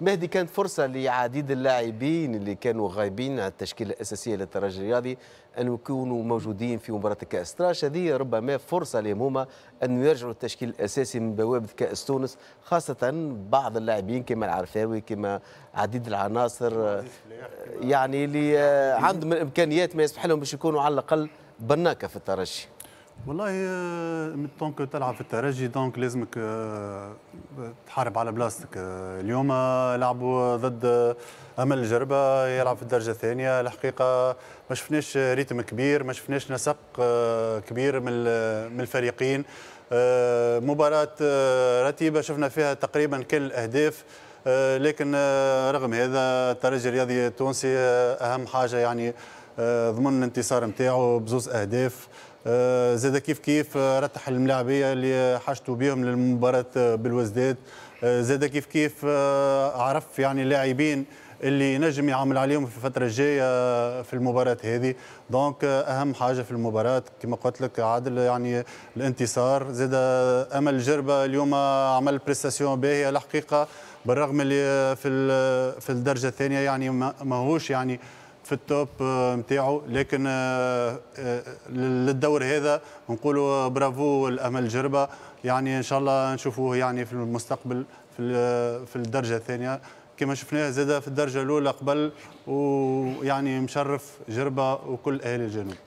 مهدي كانت فرصة لعديد اللاعبين اللي كانوا غايبين على التشكيلة الأساسية للترجي الرياضي أن يكونوا موجودين في مباراة كأس تراش هذه ربما فرصة لهم هما أن يرجعوا التشكيل الأساسي من بوابة كأس تونس خاصة بعض اللاعبين كما العرفاوي كما عديد العناصر يعني اللي عندهم الإمكانيات ما يسمح لهم باش يكونوا على الأقل بناكة في الترجي والله آه، دونك تلعب في الترجي دونك لازمك آه، تحارب على بلاصتك آه، اليوم لعبوا ضد امل الجربه يلعب في الدرجه الثانيه الحقيقه ما شفناش ريتم كبير ما شفناش نسق كبير من من الفريقين مباراه رتيبه شفنا فيها تقريبا كل الاهداف لكن رغم هذا الترجي الرياضي التونسي اهم حاجه يعني ضمن الانتصار نتاعو بزوز اهداف آه، زاد كيف كيف آه، رتح الملاعبيه اللي حاجته بهم للمباراه آه، بالوزداد زاد كيف كيف عرف يعني اللاعبين اللي نجم يعمل عليهم في الفتره الجايه في المباراه هذه دونك اهم حاجه في المباراه كما قلت لك عادل يعني الانتصار زاد امل جربه اليوم عمل بريستاسيون باهيه الحقيقه بالرغم اللي في في الدرجه الثانيه يعني ماهوش يعني في التوب نتاعو آه، لكن آه، آه، للدور هذا نقولوا برافو الامل جربه يعني ان شاء الله نشوفوه يعني في المستقبل في في الدرجه الثانيه كما شفناه زاد في الدرجه الاولى قبل ويعني مشرف جربه وكل اهل الجنوب